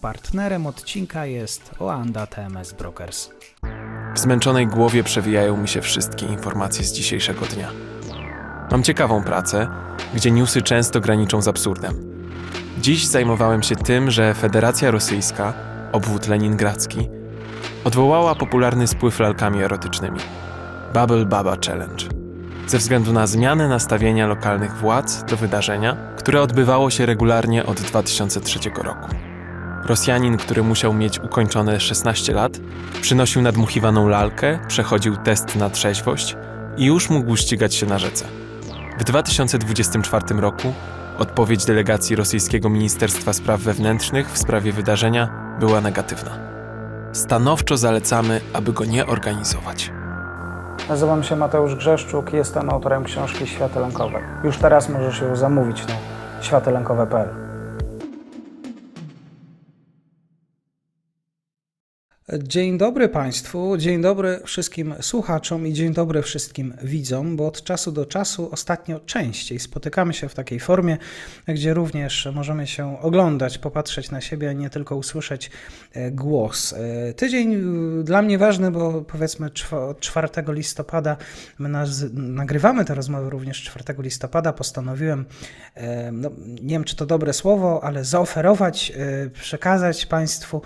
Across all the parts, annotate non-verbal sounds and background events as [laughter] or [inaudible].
Partnerem odcinka jest Oanda TMS Brokers. W zmęczonej głowie przewijają mi się wszystkie informacje z dzisiejszego dnia. Mam ciekawą pracę, gdzie newsy często graniczą z absurdem. Dziś zajmowałem się tym, że Federacja Rosyjska, obwód leningradzki, odwołała popularny spływ lalkami erotycznymi Bubble Baba Challenge ze względu na zmianę nastawienia lokalnych władz do wydarzenia, które odbywało się regularnie od 2003 roku. Rosjanin, który musiał mieć ukończone 16 lat, przynosił nadmuchiwaną lalkę, przechodził test na trzeźwość i już mógł ścigać się na rzece. W 2024 roku odpowiedź delegacji rosyjskiego Ministerstwa Spraw Wewnętrznych w sprawie wydarzenia była negatywna. Stanowczo zalecamy, aby go nie organizować. Nazywam się Mateusz Grzeszczuk, jestem autorem książki Światy Lękowe. Już teraz możesz ją zamówić na światylękowe.pl. Dzień dobry Państwu, dzień dobry wszystkim słuchaczom i dzień dobry wszystkim widzom, bo od czasu do czasu ostatnio częściej spotykamy się w takiej formie, gdzie również możemy się oglądać, popatrzeć na siebie, a nie tylko usłyszeć e, głos. E, tydzień e, dla mnie ważny, bo powiedzmy 4 listopada, my nagrywamy te rozmowy również 4 listopada, postanowiłem, no, nie wiem czy to dobre słowo, ale zaoferować, przekazać Państwu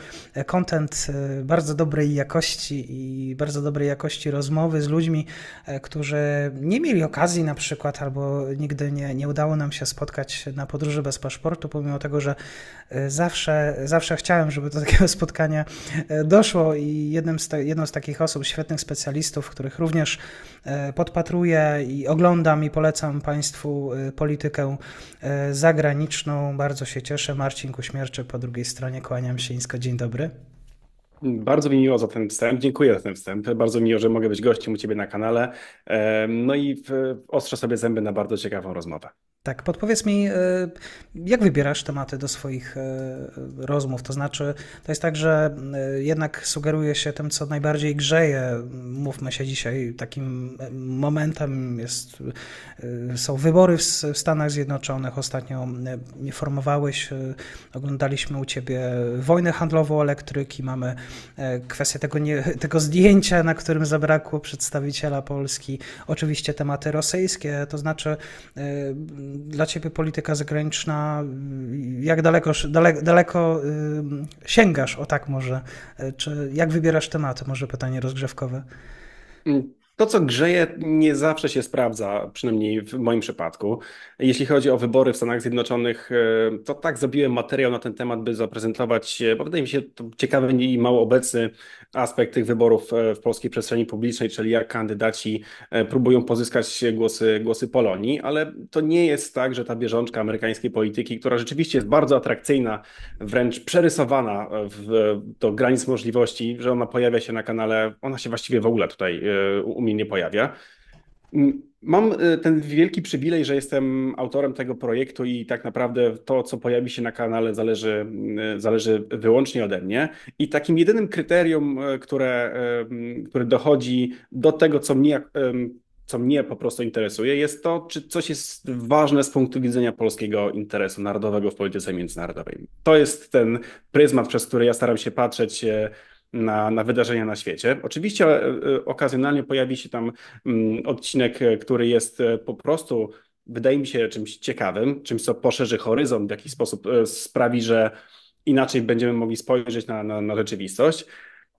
kontent bardzo bardzo dobrej jakości i bardzo dobrej jakości rozmowy z ludźmi, e, którzy nie mieli okazji na przykład, albo nigdy nie, nie udało nam się spotkać na podróży bez paszportu, pomimo tego, że e, zawsze, zawsze chciałem, żeby do takiego [laughs] spotkania e, doszło i jednym z jedną z takich osób, świetnych specjalistów, których również podpatruję i oglądam i polecam Państwu politykę zagraniczną. Bardzo się cieszę. Marcin Kuśmierczyk po drugiej stronie. Kłaniam się nisko. Dzień dobry. Bardzo mi miło za ten wstęp. Dziękuję za ten wstęp. Bardzo miło, że mogę być gościem u Ciebie na kanale. E, no i ostrzę sobie zęby na bardzo ciekawą rozmowę. Tak, podpowiedz mi, e, jak wybierasz tematy do swoich e, rozmów? To znaczy, to jest tak, że e, jednak sugeruje się tym, co najbardziej grzeje. Mówmy się dzisiaj, takim momentem jest, są wybory w Stanach Zjednoczonych. Ostatnio informowałeś, oglądaliśmy u ciebie wojnę handlową elektryki, mamy kwestię tego, nie, tego zdjęcia, na którym zabrakło przedstawiciela Polski. Oczywiście tematy rosyjskie, to znaczy dla ciebie polityka zagraniczna, jak daleko, daleko, daleko y, sięgasz, o tak może, y, czy jak wybierasz tematy, może pytanie rozgrzewkowe? Mm, to, co grzeje, nie zawsze się sprawdza, przynajmniej w moim przypadku. Jeśli chodzi o wybory w Stanach Zjednoczonych, e, to tak zrobiłem materiał na ten temat, by zaprezentować, e, bo wydaje mi się to ciekawy i mało obecny aspekt tych wyborów e, w polskiej przestrzeni publicznej, czyli jak kandydaci próbują pozyskać głosy, głosy Polonii, ale to nie jest tak, że ta bieżączka amerykańskiej polityki, która rzeczywiście jest bardzo atrakcyjna, wręcz przerysowana w, do granic możliwości, że ona pojawia się na kanale, ona się właściwie w ogóle tutaj mnie nie pojawia. Mm, mam y, ten wielki przywilej, że jestem autorem tego projektu i tak naprawdę to, co pojawi się na kanale, zależy, y, zależy wyłącznie ode mnie. I takim jedynym kryterium, y, które, które dochodzi do tego, co mnie, co mnie po prostu interesuje, jest to, czy coś jest ważne z punktu widzenia polskiego interesu narodowego w polityce międzynarodowej. To jest ten pryzmat, przez który ja staram się patrzeć na, na wydarzenia na świecie. Oczywiście e, e, okazjonalnie pojawi się tam mm, odcinek, e, który jest po prostu, wydaje mi się, czymś ciekawym, czymś, co poszerzy horyzont, w jakiś sposób sprawi, że inaczej będziemy mogli spojrzeć na, na, na rzeczywistość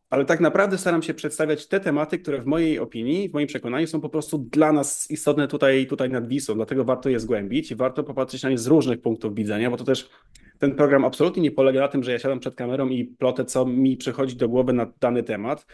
ale tak naprawdę staram się przedstawiać te tematy, które w mojej opinii, w moim przekonaniu są po prostu dla nas istotne tutaj, tutaj nad Wisłą, dlatego warto je zgłębić i warto popatrzeć na nie z różnych punktów widzenia, bo to też ten program absolutnie nie polega na tym, że ja siadam przed kamerą i plotę, co mi przychodzi do głowy na dany temat,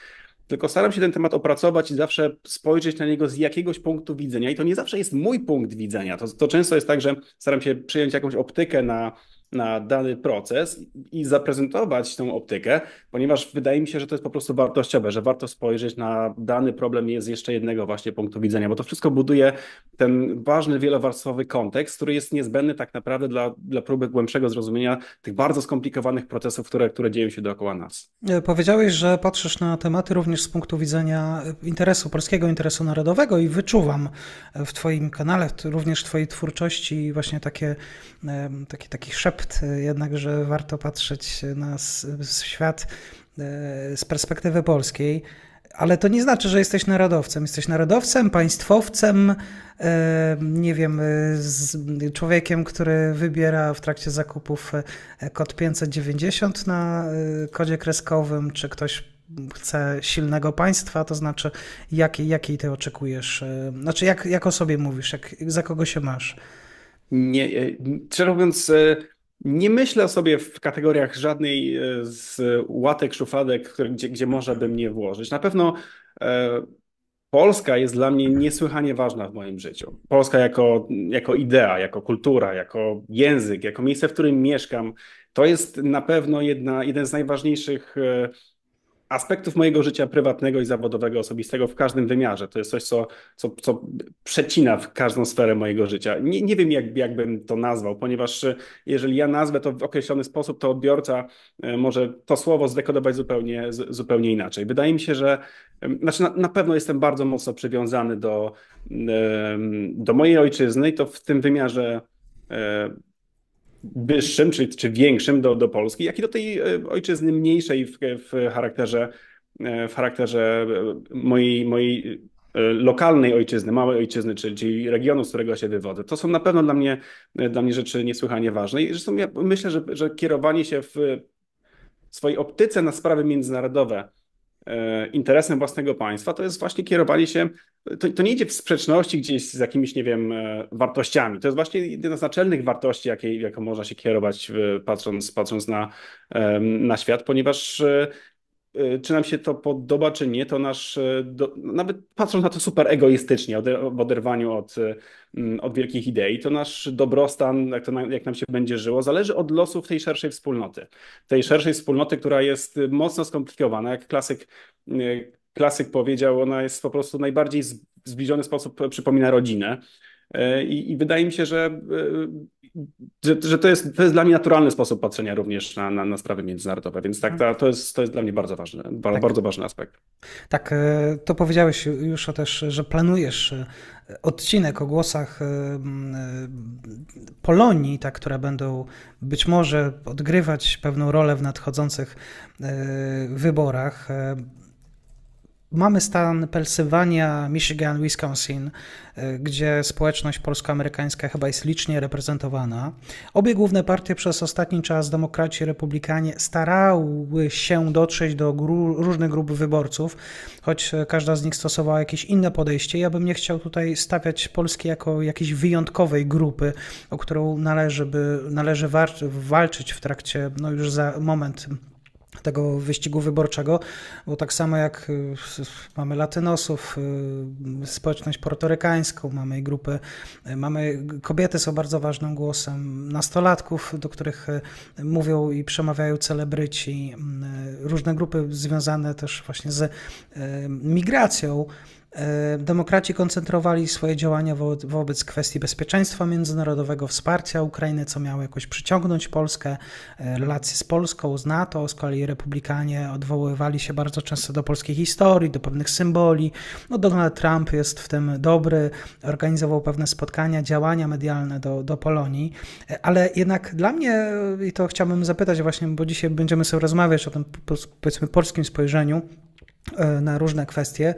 tylko staram się ten temat opracować i zawsze spojrzeć na niego z jakiegoś punktu widzenia. I to nie zawsze jest mój punkt widzenia. To, to często jest tak, że staram się przyjąć jakąś optykę na na dany proces i zaprezentować tą optykę, ponieważ wydaje mi się, że to jest po prostu wartościowe, że warto spojrzeć na dany problem z jeszcze jednego właśnie punktu widzenia, bo to wszystko buduje ten ważny, wielowarstwowy kontekst, który jest niezbędny tak naprawdę dla, dla próby głębszego zrozumienia tych bardzo skomplikowanych procesów, które, które dzieją się dookoła nas. E, powiedziałeś, że patrzysz na tematy również z punktu widzenia e, interesu, polskiego interesu narodowego i wyczuwam e, w Twoim kanale, również w Twojej twórczości właśnie takie, takie taki szep koncept, jednakże warto patrzeć na świat e, z perspektywy polskiej. Ale to nie znaczy, że jesteś narodowcem. Jesteś narodowcem, państwowcem, e, nie wiem, e, człowiekiem, który wybiera w trakcie zakupów kod 590 na kodzie kreskowym, czy ktoś chce silnego państwa, to znaczy jakiej, jakiej ty oczekujesz, znaczy jak, jak o sobie mówisz, jak, za kogo się masz? Nie, szczerze mówiąc, nie myślę sobie w kategoriach żadnej e, z łatek, szufladek, gdzie, gdzie można by mnie włożyć. Na pewno e, Polska jest dla mnie niesłychanie ważna w moim życiu. Polska jako, jako idea, jako kultura, jako język, jako miejsce, w którym mieszkam, to jest na pewno jedna, jeden z najważniejszych e, aspektów mojego życia prywatnego i zawodowego, osobistego w każdym wymiarze. To jest coś, co, co, co przecina w każdą sferę mojego życia. Nie, nie wiem, jak, jakbym to nazwał, ponieważ e, jeżeli ja nazwę to w określony sposób, to odbiorca e, może to słowo zdekodować zupełnie, zupełnie inaczej. Wydaje mi się, że znaczy na, na pewno jestem bardzo mocno przywiązany do, do mojej ojczyzny i to w tym wymiarze e, wyższym, czy, czy większym do, do Polski, jak i do tej e, ojczyzny mniejszej w, w charakterze, e, w charakterze e, mojej, mojej lokalnej ojczyzny, małej ojczyzny, czyli regionu, z którego się wywodzę. To są na pewno dla mnie, dla mnie rzeczy niesłychanie ważne. I zresztą ja myślę, że, że kierowanie się w swojej optyce na sprawy międzynarodowe, E, interesem własnego państwa, to jest właśnie kierowanie się, to, to, nie idzie w sprzeczności gdzieś z jakimiś, nie wiem, e, wartościami. To jest właśnie jedna z naczelnych wartości, jakiej, jaką można się kierować patrząc, patrząc na, e, na świat, ponieważ E, czy nam się to podoba, czy nie, to nasz, e, do, nawet patrząc na to super egoistycznie, w oderwaniu od, e, od wielkich idei, to nasz dobrostan, jak, to, jak nam się będzie żyło, zależy od losów tej szerszej wspólnoty. Tej szerszej wspólnoty, która jest mocno skomplikowana, jak klasyk, klasyk powiedział, ona jest po prostu najbardziej zbliżony sposób przypomina rodzinę. I, I, wydaje mi się, że że, że to, jest, to jest dla mnie naturalny sposób patrzenia również na, na, na sprawy międzynarodowe, więc tak, to, to, jest, to jest dla mnie bardzo ważny, bardzo, tak. bardzo ważny aspekt. Tak, e, to powiedziałeś już o też, że planujesz e, odcinek o głosach e, Polonii, tak, które będą być może odgrywać pewną rolę w nadchodzących wyborach. Mamy stan Pensylwania, Michigan, Wisconsin, e, gdzie społeczność polsko-amerykańska chyba jest licznie reprezentowana. Obie główne partie przez ostatni czas, demokraci i republikanie, starały się dotrzeć do gru, różnych grup wyborców, choć e, każda z nich stosowała jakieś inne podejście. Ja bym nie chciał tutaj stawiać Polski jako jakiejś wyjątkowej grupy, o którą należy, by, należy war, walczyć w trakcie, no już za moment, tego wyścigu wyborczego, bo tak samo jak y, mamy latynosów, y, społeczność portorykańską, mamy grupę, y, mamy kobiety są bardzo ważnym głosem, nastolatków, do których mówią i przemawiają celebryci, różne grupy związane też właśnie z migracją, E, demokraci koncentrowali swoje działania wo wobec kwestii bezpieczeństwa międzynarodowego, wsparcia Ukrainy, co miało jakoś przyciągnąć Polskę, e, relacje z Polską, z NATO. Z kolei republikanie odwoływali się bardzo często do polskiej historii, do pewnych symboli. No, Donald Trump jest w tym dobry, organizował pewne spotkania, działania medialne do, do Polonii, e, ale jednak dla mnie, i to chciałbym zapytać właśnie, bo dzisiaj będziemy sobie rozmawiać o tym powiedzmy polskim spojrzeniu, E, na różne kwestie.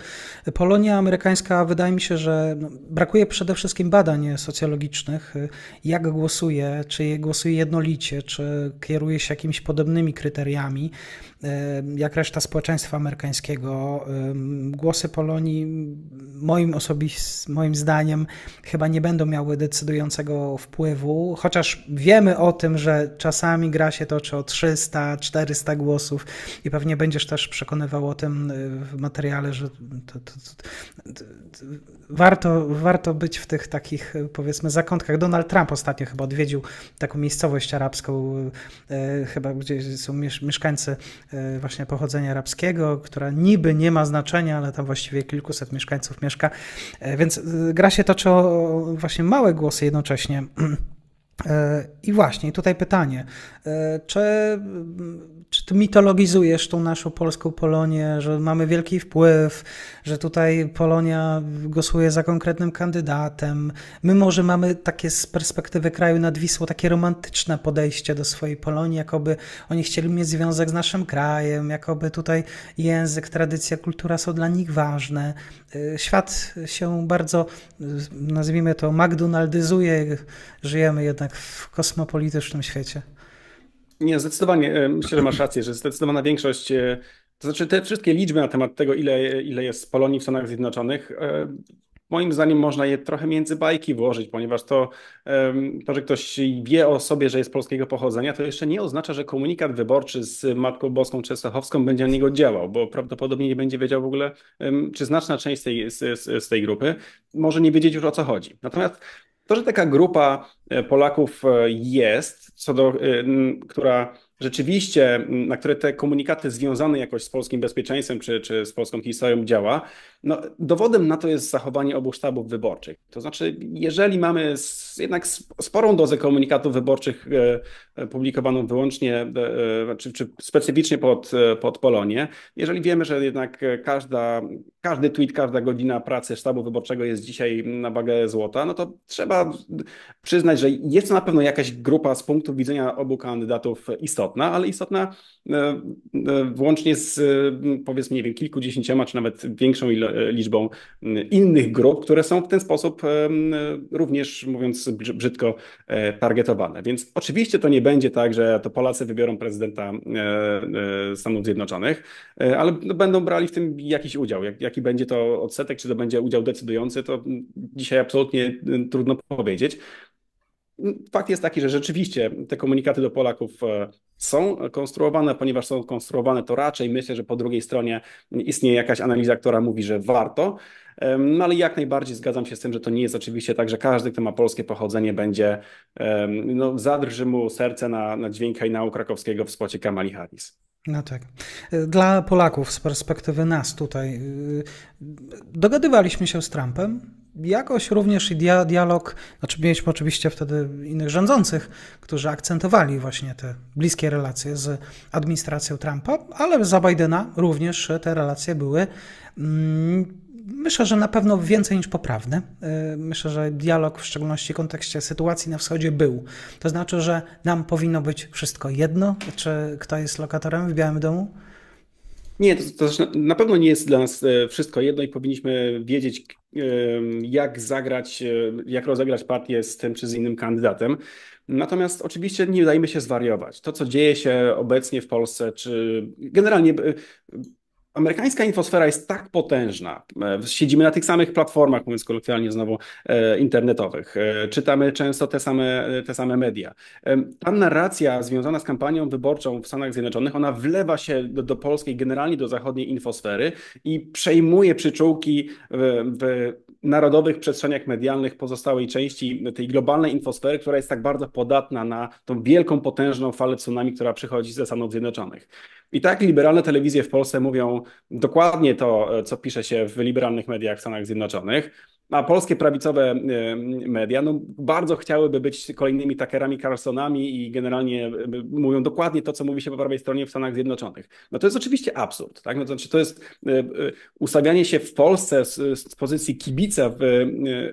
Polonia amerykańska, wydaje mi się, że no, brakuje przede wszystkim badań socjologicznych, y, jak głosuje, czy głosuje jednolicie, czy kieruje się jakimiś podobnymi kryteriami, y, jak reszta społeczeństwa amerykańskiego. Y, głosy Polonii, moim osobistym, moim zdaniem, chyba nie będą miały decydującego wpływu, chociaż wiemy o tym, że czasami gra się toczy o 300-400 głosów i pewnie będziesz też przekonywał o tym Y, w materiale, że to, to, to, warto, warto być w tych takich, y, powiedzmy, zakątkach. Donald Trump ostatnio chyba odwiedził taką miejscowość arabską, e, chyba gdzie są mieszkańcy e, właśnie pochodzenia arabskiego, która niby nie ma znaczenia, ale tam właściwie kilkuset mieszkańców mieszka. E, więc gra się toczy o właśnie małe głosy jednocześnie. [clears throat] E, I właśnie tutaj pytanie, e, czy, czy ty mitologizujesz tą naszą polską Polonię, że mamy wielki wpływ, że tutaj Polonia głosuje za konkretnym kandydatem? My może mamy takie z perspektywy kraju nad Wisłą takie romantyczne podejście do swojej Polonii, jakoby oni chcieli mieć związek z naszym krajem, jakoby tutaj język, tradycja, kultura są dla nich ważne. E, świat się bardzo, nazwijmy to, McDonaldyzuje, żyjemy jednak jednak w kosmopolitycznym świecie. Nie, zdecydowanie, e, myślę, że masz rację, że zdecydowana większość, e, to znaczy te wszystkie liczby na temat tego, ile, ile jest Polonii w Stanach Zjednoczonych, e, moim zdaniem można je trochę między bajki włożyć, ponieważ to, to, że ktoś wie o sobie, że jest polskiego pochodzenia, to jeszcze nie oznacza, że komunikat wyborczy z Matką Boską Czesłachowską będzie na niego działał, bo prawdopodobnie nie będzie wiedział w ogóle, czy znaczna część z tej, z, z tej grupy może nie wiedzieć już o co chodzi. Natomiast to, że taka grupa E, Polaków e, jest, co do, e, która rzeczywiście, na które te komunikaty związane jakoś z polskim bezpieczeństwem czy, czy z polską historią działa, no, dowodem na to jest zachowanie obu sztabów wyborczych. To znaczy, jeżeli mamy jednak sporą dozę komunikatów wyborczych publikowaną wyłącznie, czy, czy specyficznie pod, pod Polonię, jeżeli wiemy, że jednak każda, każdy tweet, każda godzina pracy sztabu wyborczego jest dzisiaj na wagę złota, no to trzeba przyznać, że jest to na pewno jakaś grupa z punktu widzenia obu kandydatów istotna, ale istotna e, e, włącznie z powiedzmy, nie wiem, kilkudziesięcioma czy nawet większą liczbą innych grup, które są w ten sposób e, również, mówiąc brzydko, targetowane. Więc oczywiście to nie będzie tak, że to Polacy wybiorą prezydenta Stanów Zjednoczonych, ale będą brali w tym jakiś udział. Jak, jaki będzie to odsetek, czy to będzie udział decydujący, to dzisiaj absolutnie trudno powiedzieć. Fakt jest taki, że rzeczywiście te komunikaty do Polaków e, są konstruowane, ponieważ są konstruowane, to raczej myślę, że po drugiej stronie istnieje jakaś analiza, która mówi, że warto. No ale jak najbardziej zgadzam się z tym, że to nie jest oczywiście tak, że każdy, kto ma polskie pochodzenie, będzie no, zadrży mu serce na, na dźwięk hejnału krakowskiego w spocie Kamali Harris. No tak. E, dla Polaków z perspektywy nas tutaj y, dogadywaliśmy się z Trumpem, jakoś również i dia, dialog, znaczy mieliśmy oczywiście wtedy innych rządzących, którzy akcentowali właśnie te bliskie relacje z administracją Trumpa, ale za Bidena również te relacje były. Mm, myślę, że na pewno więcej niż poprawne. Y, myślę, że dialog, w szczególności w kontekście sytuacji na wschodzie, był. To znaczy, że nam powinno być wszystko jedno, czy kto jest lokatorem w Białym Domu? Nie, to, to znaczy, na pewno nie jest dla nas e, wszystko jedno i powinniśmy wiedzieć, jak zagrać, e, jak rozegrać partię z tym czy z innym kandydatem. Natomiast oczywiście nie dajmy się zwariować. To, co dzieje się obecnie w Polsce, czy generalnie e, Amerykańska infosfera jest tak potężna. E, siedzimy na tych samych platformach, mówiąc kolokwialnie znowu, e, internetowych. E, czytamy często te same, te same media. Ta narracja związana z kampanią wyborczą w Stanach Zjednoczonych, ona wlewa się do, do polskiej, generalnie do zachodniej infosfery i przejmuje przyczółki w, w narodowych przestrzeniach medialnych pozostałej części tej globalnej infosfery, która jest tak bardzo podatna na tą wielką, potężną falę tsunami, która przychodzi ze Stanów Zjednoczonych. I tak liberalne telewizje w Polsce mówią dokładnie to, co pisze się w liberalnych mediach w Stanach Zjednoczonych a polskie prawicowe y, media no, bardzo chciałyby być kolejnymi takerami Carlsonami i generalnie y, mówią dokładnie to, co mówi się po prawej stronie w Stanach Zjednoczonych. No to jest oczywiście absurd. Tak? No, to, znaczy, to jest y, ustawianie się w Polsce z, z pozycji kibica w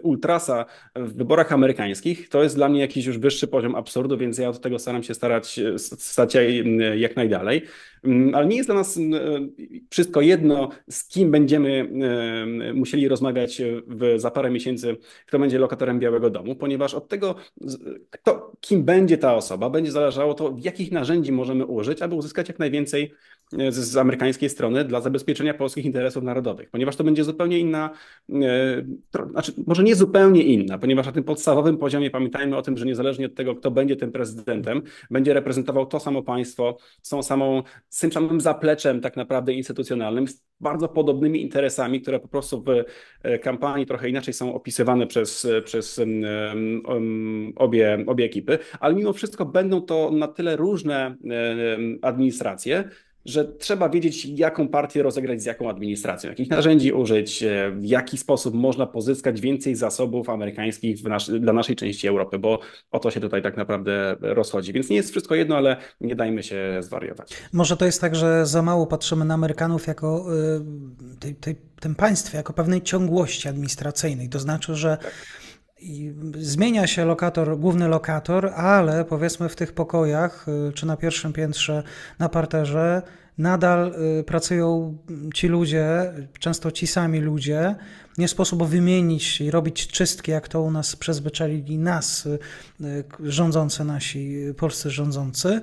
ultrasa w wyborach amerykańskich. To jest dla mnie jakiś już wyższy poziom absurdu, więc ja od tego staram się starać stać jak najdalej. Mm, ale nie jest dla nas mm, e, wszystko jedno, z kim będziemy e, musieli rozmawiać e, w, za parę miesięcy, kto będzie lokatorem Białego Domu, ponieważ od tego, kto, kim będzie ta osoba, będzie zależało to, jakich narzędzi możemy użyć, aby uzyskać jak najwięcej E, z, z amerykańskiej strony dla zabezpieczenia polskich interesów narodowych, ponieważ to będzie zupełnie inna, e, znaczy może nie zupełnie inna, ponieważ na tym podstawowym poziomie pamiętajmy o tym, że niezależnie od tego, kto będzie tym prezydentem, będzie reprezentował to samo państwo, są samą, z tym samym zapleczem tak naprawdę instytucjonalnym, z bardzo podobnymi interesami, które po prostu w e, kampanii trochę inaczej są opisywane przez, przez um, um, obie, obie ekipy, ale mimo wszystko będą to na tyle różne um, administracje, że trzeba wiedzieć, jaką partię rozegrać z jaką administracją, jakich narzędzi użyć, e, w jaki sposób można pozyskać więcej zasobów amerykańskich nas dla naszej części Europy, bo o to się tutaj tak naprawdę rozchodzi. Więc nie jest wszystko jedno, ale nie dajmy się zwariować. Może to jest tak, że za mało patrzymy na Amerykanów jako y, tym państwie, jako pewnej ciągłości administracyjnej. To znaczy, że. Tak zmienia się lokator, główny lokator, ale powiedzmy w tych pokojach, y, czy na pierwszym piętrze, na parterze, nadal y, pracują ci ludzie, często ci sami ludzie. Nie sposób wymienić i robić czystki, jak to u nas przyzwyczaili nas, y, rządzący nasi, polscy rządzący,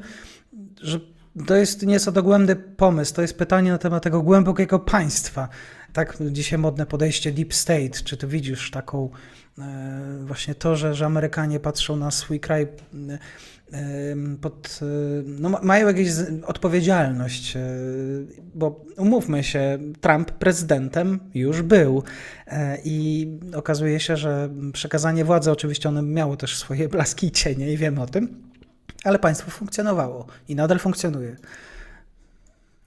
że to jest nieco dogłębny pomysł. To jest pytanie na temat tego głębokiego państwa, tak dzisiaj modne podejście deep state, czy ty widzisz taką e, właśnie to, że, że Amerykanie patrzą na swój kraj e, pod, e, no, mają jakąś odpowiedzialność, bo umówmy się, Trump prezydentem już był i okazuje się, że przekazanie władzy, oczywiście one miało też swoje [laughs] blaski i cienie i wiemy o tym, ale państwo funkcjonowało i nadal funkcjonuje.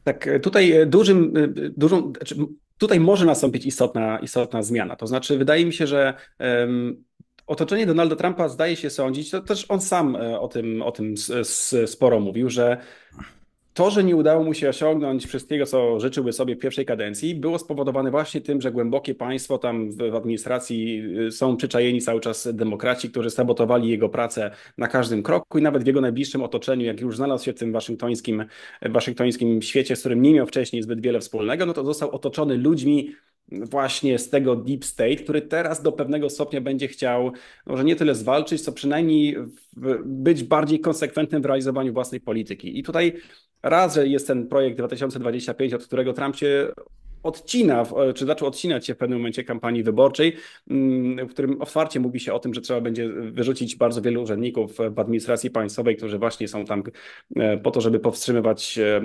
Tak, tutaj dużym, dużą, znaczy tutaj może nastąpić istotna, istotna zmiana. To znaczy, wydaje mi się, że um, otoczenie Donalda Trumpa zdaje się sądzić, to też on sam e, o tym, o tym sporo mówił, że to, że nie udało mu się osiągnąć wszystkiego, co życzyłby sobie w pierwszej kadencji, było spowodowane właśnie tym, że głębokie państwo tam w administracji y, są przyczajeni cały czas demokraci, którzy sabotowali jego pracę na każdym kroku i nawet w jego najbliższym otoczeniu, jak już znalazł się w tym waszyngtońskim, waszyngtońskim świecie, z którym nie miał wcześniej zbyt wiele wspólnego, no to został otoczony ludźmi, właśnie z tego deep state, który teraz do pewnego stopnia będzie chciał może no, nie tyle zwalczyć, co przynajmniej być bardziej konsekwentnym w realizowaniu własnej polityki. I tutaj raz, że jest ten projekt 2025, od którego Trump się odcina, czy zaczął odcinać się w pewnym momencie kampanii wyborczej, mm, w którym otwarcie mówi się o tym, że trzeba będzie wyrzucić bardzo wielu urzędników w administracji państwowej, którzy właśnie są tam e, po to, żeby powstrzymywać e,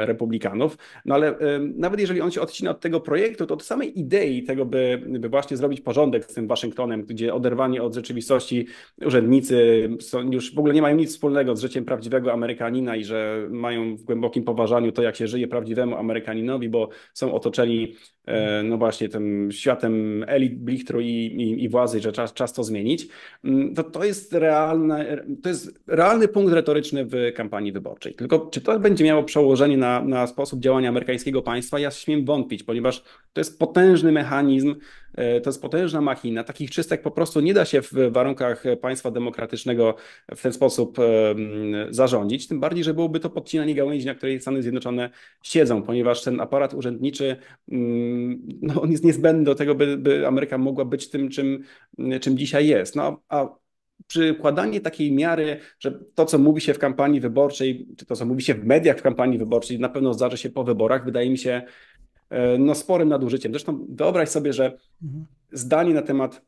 e, republikanów. No ale nawet jeżeli on się odcina od tego projektu, to od samej idei tego, by, by właśnie zrobić porządek z tym Waszyngtonem, gdzie oderwani od rzeczywistości urzędnicy są, już w ogóle nie mają nic wspólnego z życiem prawdziwego Amerykanina i że mają w głębokim poważaniu to, jak się żyje prawdziwemu Amerykaninowi, bo są od otoczeni e, no właśnie tym światem elit, blichtru i, i, i władzy, że czas, czas to zmienić, mm, to to jest, realne, to jest realny punkt retoryczny w kampanii wyborczej. Tylko czy to będzie miało przełożenie na, na sposób działania amerykańskiego państwa? Ja śmiem wątpić, ponieważ to jest potężny mechanizm, E, to jest potężna machina. Takich czystek po prostu nie da się w warunkach państwa demokratycznego w ten sposób zarządzić. Tym bardziej, że byłoby to podcinanie gałęzi, na której Stany Zjednoczone siedzą, ponieważ ten aparat urzędniczy mm, no, on jest niezbędny do tego, by, by Ameryka mogła być tym, czym, czym dzisiaj jest. No, a przykładanie takiej miary, że to, co mówi się w kampanii wyborczej, czy to, co mówi się w mediach w kampanii wyborczej, na pewno zdarzy się po wyborach, wydaje mi się E, no, sporym nadużyciem. Zresztą wyobraź sobie, że mhm. zdanie na temat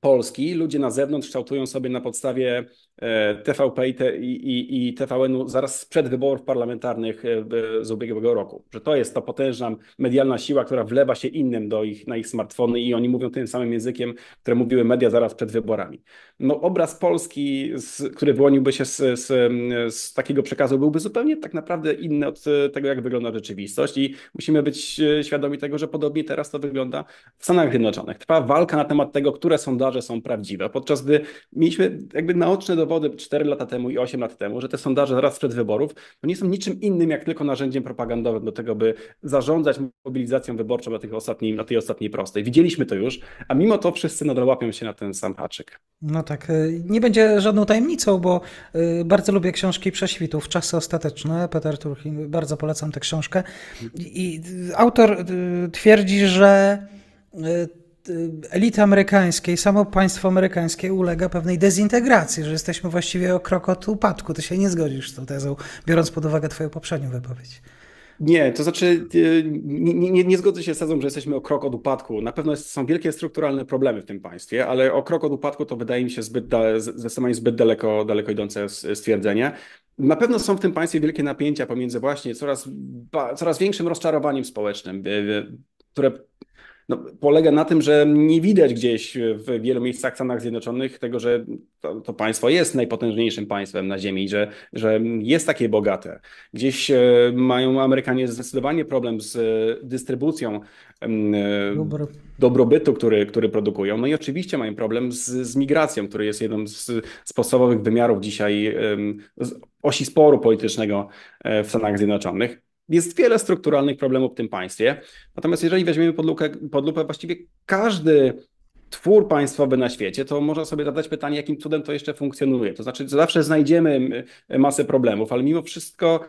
Polski ludzie na zewnątrz kształtują sobie na podstawie E, TVP i, i, i TVN-u zaraz sprzed wyborów parlamentarnych e, z ubiegłego roku. Że to jest ta potężna medialna siła, która wlewa się innym do ich, na ich smartfony i oni mówią tym samym językiem, które mówiły media zaraz przed wyborami. No, obraz Polski, z, który wyłoniłby się z, z, z takiego przekazu, byłby zupełnie tak naprawdę inny od e, tego, jak wygląda rzeczywistość i musimy być świadomi tego, że podobnie teraz to wygląda w Stanach Zjednoczonych. Trwa walka na temat tego, które sondaże są prawdziwe, podczas gdy mieliśmy jakby naoczne do dowody 4 lata temu i 8 lat temu, że te sondaże zaraz przed wyborów no nie są niczym innym jak tylko narzędziem propagandowym do tego, by zarządzać mobilizacją wyborczą na, tych ostatniej, na tej ostatniej prostej. Widzieliśmy to już, a mimo to wszyscy nadal łapią się na ten sam haczyk. No tak, e, nie będzie żadną tajemnicą, bo e, bardzo lubię książki prześwitów, Czasy Ostateczne, Peter Turchin, bardzo polecam tę książkę. I autor e, twierdzi, że Y, elita amerykańskiej, samo państwo amerykańskie ulega pewnej dezintegracji, że jesteśmy właściwie o krok od upadku. Ty się nie zgodzisz z tą tezą, biorąc pod uwagę twoją poprzednią wypowiedź. Nie, to znaczy y, nie, nie, nie, zgodzę się z tezą, że jesteśmy o krok od upadku. Na pewno są wielkie strukturalne problemy w tym państwie, ale o krok od upadku to wydaje mi się zbyt, zdecydowanie zbyt daleko, daleko idące stwierdzenie. Na pewno są w tym państwie wielkie napięcia pomiędzy właśnie coraz, coraz większym rozczarowaniem społecznym, y, które no, polega na tym, że nie widać gdzieś w wielu miejscach w Stanach Zjednoczonych tego, że to, to, państwo jest najpotężniejszym państwem na ziemi, że, że jest takie bogate. Gdzieś e, mają Amerykanie zdecydowanie problem z e, dystrybucją e, Dobry. dobrobytu, który, który produkują. No i oczywiście mają problem z, z migracją, który jest jednym z, z podstawowych wymiarów dzisiaj osi sporu politycznego w Stanach Zjednoczonych. Jest wiele strukturalnych problemów w tym państwie. Natomiast jeżeli weźmiemy pod lupę, pod lupę właściwie każdy twór państwowy na świecie, to można sobie zadać pytanie, jakim cudem to jeszcze funkcjonuje. To znaczy, zawsze znajdziemy masę problemów, ale mimo wszystko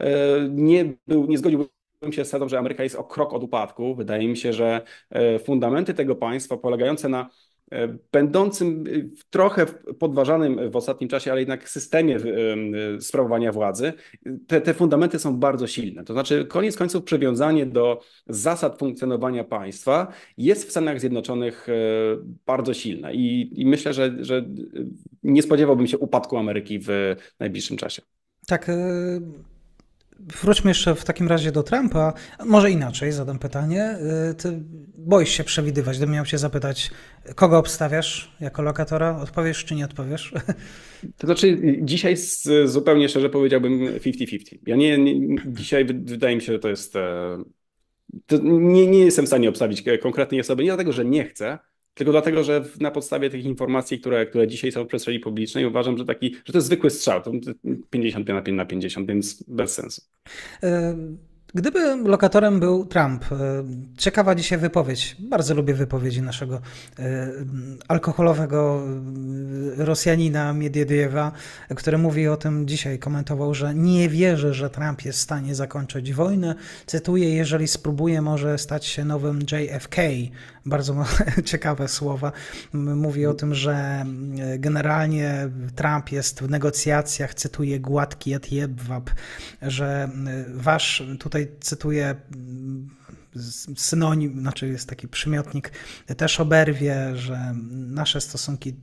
e, nie, był, nie zgodziłbym się z tezą, że Ameryka jest o krok od upadku. Wydaje mi się, że e, fundamenty tego państwa polegające na E, będącym e, trochę podważanym w ostatnim czasie, ale jednak systemie e, sprawowania władzy, te, te fundamenty są bardzo silne. To znaczy, koniec końców, przywiązanie do zasad funkcjonowania państwa jest w Stanach Zjednoczonych bardzo silne i, i myślę, że, że nie spodziewałbym się upadku Ameryki w najbliższym czasie. Tak. Y Wróćmy jeszcze w takim razie do Trumpa. Może inaczej zadam pytanie. Y, ty boisz się przewidywać. Gdybym miał cię zapytać, kogo obstawiasz jako lokatora, odpowiesz czy nie odpowiesz? To znaczy, dzisiaj zupełnie szczerze powiedziałbym 50-50. Ja nie, nie, dzisiaj wydaje mi się, że to jest. E, to nie, nie jestem w stanie obstawić konkretnej osoby, nie dlatego, że nie chcę, tylko dlatego, że na podstawie tych informacji, które, które dzisiaj są w przestrzeni publicznej, uważam, że taki, że to jest zwykły strzał. To 50 na 50, więc bez sensu. Gdyby lokatorem był Trump, e, ciekawa dzisiaj wypowiedź. Bardzo lubię wypowiedzi naszego e, alkoholowego e, Rosjanina Miedwiediewa, który mówi o tym dzisiaj, komentował, że nie wierzy, że Trump jest w stanie zakończyć wojnę. Cytuję, jeżeli spróbuje, może stać się nowym JFK. Bardzo [laughs] ciekawe słowa. Mówi o tym, że generalnie Trump jest w negocjacjach, cytuję, gładki jak jedwab, że wasz tutaj cytuję mm, synonim, znaczy jest taki przymiotnik, też oberwie, że nasze stosunki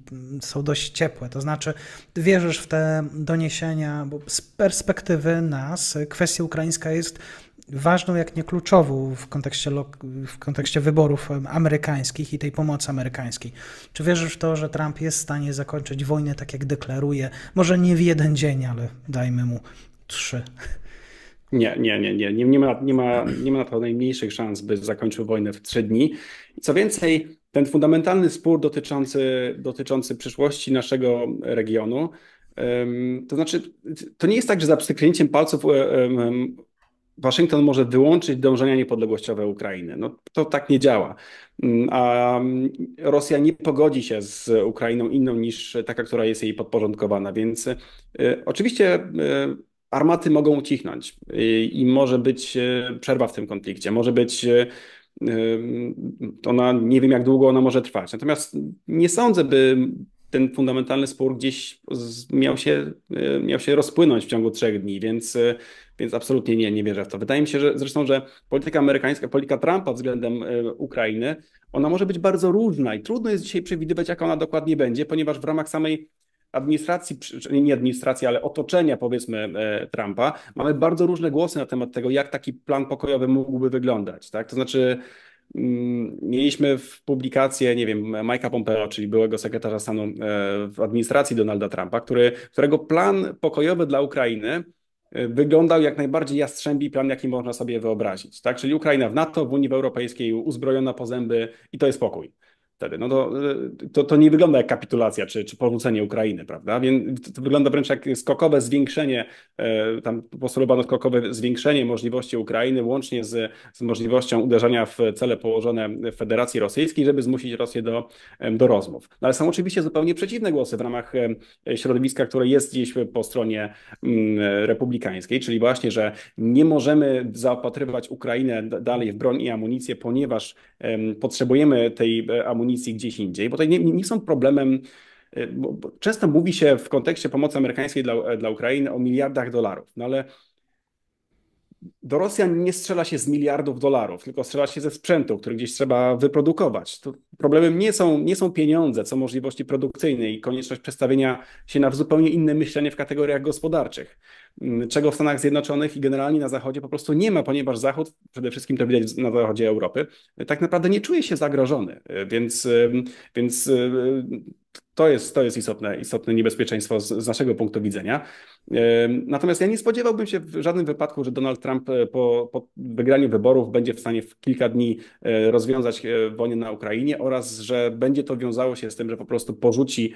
są dość ciepłe. To znaczy, wierzysz w te doniesienia, bo z perspektywy nas kwestia ukraińska jest ważną, jak nie kluczową w kontekście, w kontekście wyborów amerykańskich i tej pomocy amerykańskiej. Czy wierzysz w to, że Trump jest w stanie zakończyć wojnę tak, jak deklaruje? Może nie w jeden dzień, ale dajmy mu trzy. Nie, nie, nie, nie, nie, nie, ma, nie, ma, nie ma na to najmniejszych szans, by zakończył wojnę w trzy dni. Co więcej, ten fundamentalny spór dotyczący, dotyczący przyszłości naszego regionu, to znaczy, to nie jest tak, że za przykryciem palców e, Waszyngton może wyłączyć dążenia niepodległościowe Ukrainy. No, to tak nie działa. Mm, a mm, Rosja nie pogodzi się z Ukrainą inną niż taka, która jest jej podporządkowana. Więc e, oczywiście e, armaty mogą ucichnąć i, i może być e, przerwa w tym konflikcie, może być e, e, ona, nie wiem jak długo ona może trwać. Natomiast nie sądzę, by ten fundamentalny spór gdzieś miał się, miał się rozpłynąć w ciągu trzech dni, więc, więc absolutnie nie, nie wierzę w to. Wydaje mi się, że zresztą, że polityka amerykańska, polityka Trumpa względem Ukrainy, ona może być bardzo różna i trudno jest dzisiaj przewidywać, jak ona dokładnie będzie, ponieważ w ramach samej administracji, nie administracji, ale otoczenia powiedzmy e, Trumpa, mamy bardzo różne głosy na temat tego, jak taki plan pokojowy mógłby wyglądać. Tak? To znaczy, mm, mieliśmy w publikację, nie wiem, Mike'a Pompeo, czyli byłego sekretarza stanu e, w administracji Donalda Trumpa, który, którego plan pokojowy dla Ukrainy e, wyglądał jak najbardziej jastrzębi plan, jaki można sobie wyobrazić. Tak? Czyli Ukraina w NATO, w Unii Europejskiej uzbrojona po zęby i to jest pokój wtedy. No to, to, to nie wygląda jak kapitulacja czy, czy porzucenie Ukrainy, prawda? Więc to wygląda wręcz jak skokowe zwiększenie, e, tam postulowano skokowe zwiększenie możliwości Ukrainy łącznie z, z możliwością uderzenia w cele położone w Federacji Rosyjskiej, żeby zmusić Rosję do, e, do rozmów. No ale są oczywiście zupełnie przeciwne głosy w ramach e, środowiska, które jest gdzieś po stronie mm, republikańskiej, czyli właśnie, że nie możemy zaopatrywać Ukrainę dalej w broń i amunicję, ponieważ potrzebujemy tej amunicji misji gdzieś indziej, bo to nie, nie są problemem. Y, często mówi się w kontekście pomocy amerykańskiej dla, dla Ukrainy o miliardach dolarów, no ale do Rosjan nie strzela się z miliardów dolarów, tylko strzela się ze sprzętu, który gdzieś trzeba wyprodukować. To problemem nie są, nie są pieniądze, co możliwości produkcyjne i konieczność przestawienia się na zupełnie inne myślenie w kategoriach gospodarczych czego w Stanach Zjednoczonych i generalnie na Zachodzie po prostu nie ma, ponieważ Zachód, przede wszystkim to widać na zachodzie Europy, tak naprawdę nie czuje się zagrożony. E, więc, e, więc e, to jest, to jest istotne, istotne niebezpieczeństwo z, z, naszego punktu widzenia. Natomiast ja nie spodziewałbym się w żadnym wypadku, że Donald Trump e, po, po wygraniu wyborów będzie w stanie w kilka dni e, rozwiązać e, wojnę na Ukrainie oraz, że będzie to wiązało się z tym, że po prostu porzuci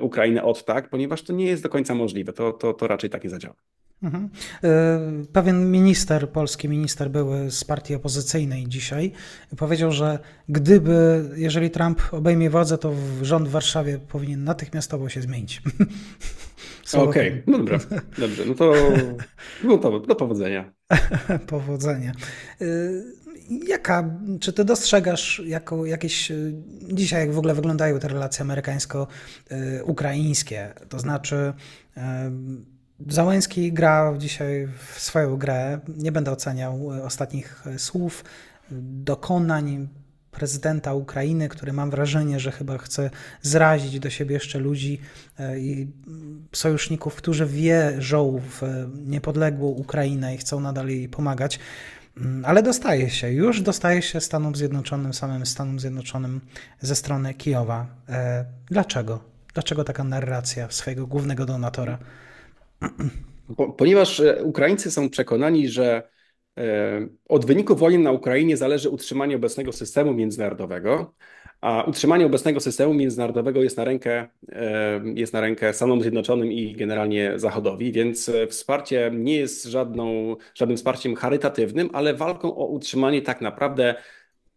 Ukrainę od tak, ponieważ to nie jest do końca możliwe. To, to, to raczej tak nie zadziała. Mhm. E, pewien minister, polski minister były z partii opozycyjnej dzisiaj, powiedział, że gdyby, jeżeli Trump obejmie władzę, to rząd w Warszawie powinien natychmiastowo się zmienić. [laughs] Okej, okay. no dobra, dobrze, no to gotowe, [laughs] do powodzenia. [laughs] powodzenia. E, jaka, czy ty dostrzegasz jako jakieś, e, dzisiaj jak w ogóle wyglądają te relacje amerykańsko-ukraińskie, to znaczy Załęski gra dzisiaj w swoją grę. Nie będę oceniał e, ostatnich e, słów, e, dokonań prezydenta Ukrainy, który mam wrażenie, że chyba chce zrazić do siebie jeszcze ludzi i sojuszników, którzy wierzą w niepodległą Ukrainę i chcą nadal jej pomagać. Mm, ale dostaje się, już dostaje się Stanom Zjednoczonym, samym Stanom Zjednoczonym ze strony Kijowa. Dlaczego? Dlaczego taka narracja swojego głównego donatora? Ponieważ e, Ukraińcy są przekonani, że e, od wyniku wojny na Ukrainie zależy utrzymanie obecnego systemu międzynarodowego, a utrzymanie obecnego systemu międzynarodowego jest na rękę, e, jest na rękę Stanom Zjednoczonym i generalnie Zachodowi, więc wsparcie nie jest żadną, żadnym wsparciem charytatywnym, ale walką o utrzymanie tak naprawdę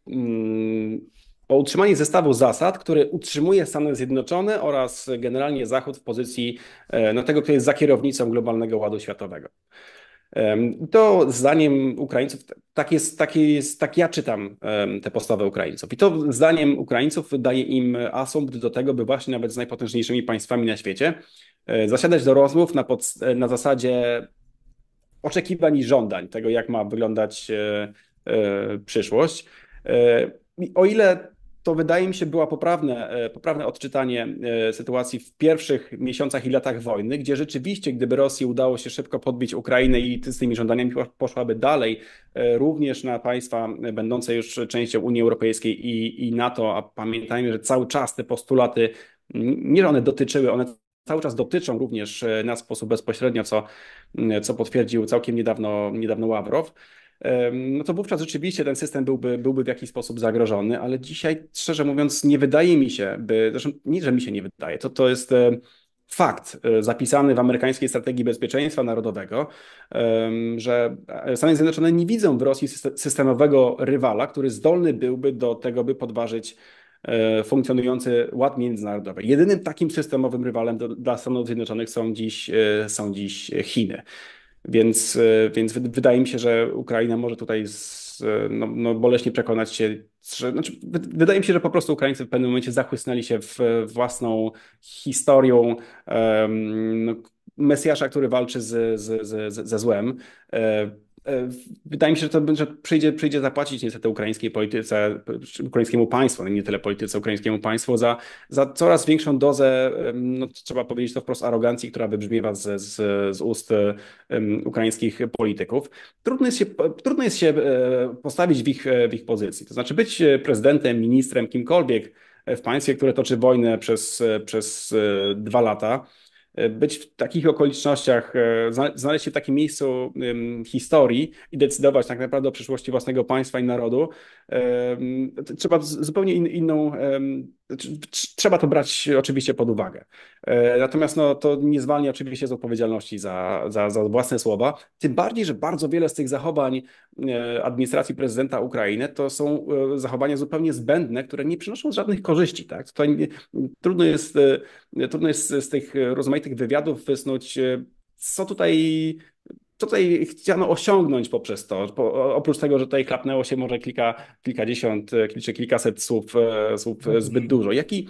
mm, o utrzymanie zestawu zasad, który utrzymuje Stany Zjednoczone oraz generalnie Zachód w pozycji e, no, tego, który jest za kierownicą globalnego ładu światowego. To zdaniem Ukraińców, tak, jest, tak, jest, tak ja czytam tę postawę Ukraińców. I to zdaniem Ukraińców daje im asumpt do tego, by właśnie nawet z najpotężniejszymi państwami na świecie e, zasiadać do rozmów na, pod, e, na zasadzie oczekiwań i żądań tego, jak ma wyglądać przyszłość. O ile to wydaje mi się było poprawne, e, poprawne odczytanie e, sytuacji w pierwszych miesiącach i latach wojny, gdzie rzeczywiście, gdyby Rosji udało się szybko podbić Ukrainę i z tymi żądaniami poszłaby dalej, e, również na państwa będące już częścią Unii Europejskiej i, i NATO, a pamiętajmy, że cały czas te postulaty, nie że one dotyczyły, one cały czas dotyczą również nas w sposób bezpośrednio, co, co potwierdził całkiem niedawno, niedawno Ławrow no to wówczas rzeczywiście ten system byłby, byłby w jakiś sposób zagrożony, ale dzisiaj, szczerze mówiąc, nie wydaje mi się, by, zresztą nie, że mi się nie wydaje, to, to jest fakt e, zapisany w amerykańskiej strategii bezpieczeństwa narodowego, że e, Stany Zjednoczone nie widzą w Rosji systemowego rywala, który zdolny byłby do tego, by podważyć e, funkcjonujący ład międzynarodowy. Jedynym takim systemowym rywalem do, dla Stanów Zjednoczonych są dziś, są dziś Chiny. Więc, e, więc wydaje mi się, że Ukraina może tutaj z, e, no, no boleśnie przekonać się, że, znaczy, wydaje mi się, że po prostu Ukraińcy w pewnym momencie zachłysnęli się w e, własną historią um, Mesjasza, który walczy z, z, z, ze złem. E, wydaje mi się, że to że przyjdzie, przyjdzie zapłacić niestety ukraińskiej polityce, ukraińskiemu państwu, nie tyle polityce, ukraińskiemu państwu, za, za coraz większą dozę, no, trzeba powiedzieć to wprost, arogancji, która wybrzmiewa z, z, z ust um, ukraińskich polityków. Trudno jest się, trudno jest się e, postawić w ich, e, w ich pozycji. To znaczy być prezydentem, ministrem, kimkolwiek w państwie, które toczy wojnę przez, przez dwa lata, E, być w takich okolicznościach, e, znaleźć się w takim miejscu historii i decydować tak naprawdę o przyszłości własnego państwa i narodu, e, trzeba zupełnie inną znaczy, trzeba to brać oczywiście pod uwagę. E, natomiast no, to nie zwalnia oczywiście z odpowiedzialności za, za, za własne słowa. Tym bardziej, że bardzo wiele z tych zachowań e, administracji prezydenta Ukrainy to są e, zachowania zupełnie zbędne, które nie przynoszą żadnych korzyści. Tak? Tutaj nie, trudno jest, trudno jest z tych rozmaitych wywiadów wysnuć, co tutaj tutaj chciano osiągnąć poprzez to? Po, oprócz tego, że tutaj klapnęło się może kilka, kilkadziesiąt e, czy kilkaset słów, e, słów e, zbyt mhm. dużo. Jaki,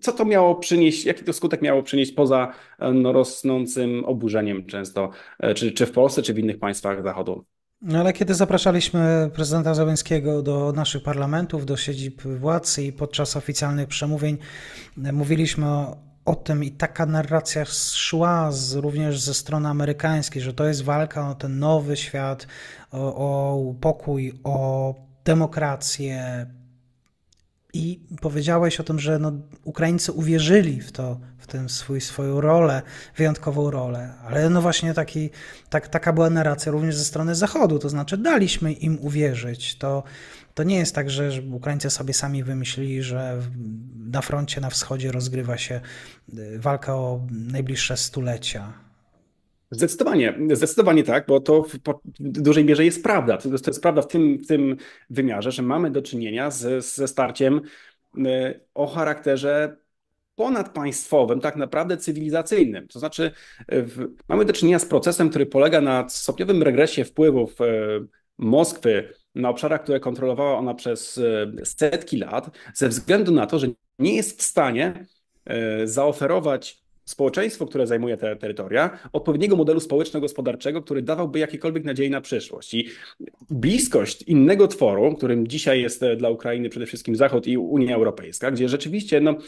co to miało przynieść, jaki to skutek miało przynieść poza no, rosnącym oburzeniem często, czy, czy w Polsce, czy w innych państwach Zachodu? No ale kiedy zapraszaliśmy prezydenta Zełenskiego do naszych parlamentów, do siedzib władz i podczas oficjalnych przemówień mówiliśmy o o tym i taka narracja szła z, również ze strony amerykańskiej, że to jest walka o ten nowy świat, o, o pokój, o demokrację. I powiedziałeś o tym, że no, Ukraińcy uwierzyli w to, w tę swój, swoją rolę, wyjątkową rolę, ale no właśnie taki, tak, taka była narracja również ze strony Zachodu, to znaczy daliśmy im uwierzyć. To, to nie jest tak, że Ukraińcy sobie sami wymyślili, że na froncie na wschodzie rozgrywa się y, walka o najbliższe stulecia. Zdecydowanie, zdecydowanie tak, bo to w, dużej mierze jest prawda. To, jest prawda w tym, w tym wymiarze, że mamy do czynienia z, ze starciem y, o charakterze ponadpaństwowym, tak naprawdę cywilizacyjnym. To znaczy, y, w, mamy do czynienia z procesem, który polega na stopniowym regresie wpływów Moskwy na obszarach, które kontrolowała ona przez e, setki lat, ze względu na to, że nie jest w stanie e, zaoferować społeczeństwo, które zajmuje te terytoria, odpowiedniego modelu społeczno-gospodarczego, który dawałby jakiekolwiek nadziei na przyszłość. I bliskość innego tworu, którym dzisiaj jest e, dla Ukrainy przede wszystkim Zachód i Unia Europejska, gdzie rzeczywiście no, e,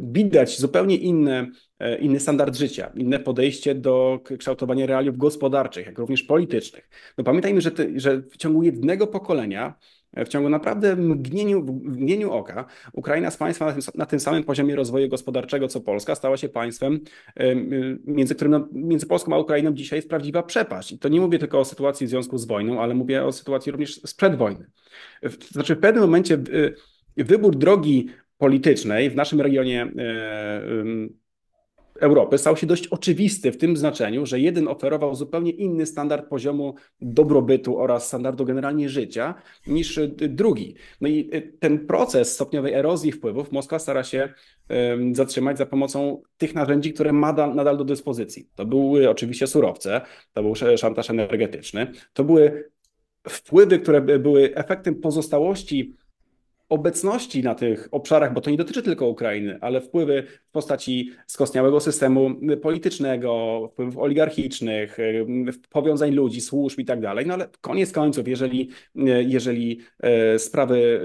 widać zupełnie inne e, inny standard życia, inne podejście do kształtowania realiów gospodarczych, jak również politycznych. No pamiętajmy, że, te, że w ciągu jednego pokolenia w ciągu naprawdę mgnieniu, mgnieniu oka Ukraina z państwa na tym, na tym, samym poziomie rozwoju gospodarczego co Polska stała się państwem, między którym no, między Polską a Ukrainą dzisiaj jest prawdziwa przepaść. I to nie mówię tylko o sytuacji w związku z wojną, ale mówię o sytuacji również sprzed wojny. Znaczy w pewnym momencie y, wybór drogi politycznej w naszym regionie e, Europy stał się dość oczywisty w tym znaczeniu, że jeden oferował zupełnie inny standard poziomu dobrobytu oraz standardu generalnie życia niż y, drugi. No i y, ten proces stopniowej erozji wpływów Moskwa stara się zatrzymać za pomocą tych narzędzi, które ma nadal do dyspozycji. To były oczywiście surowce, to był szantaż energetyczny, to były wpływy, które były efektem pozostałości obecności na tych obszarach, bo to nie dotyczy tylko Ukrainy, ale wpływy w postaci skostniałego systemu politycznego, wpływów oligarchicznych, y, powiązań ludzi, służb i tak dalej. No ale koniec końców, jeżeli, y, jeżeli y, sprawy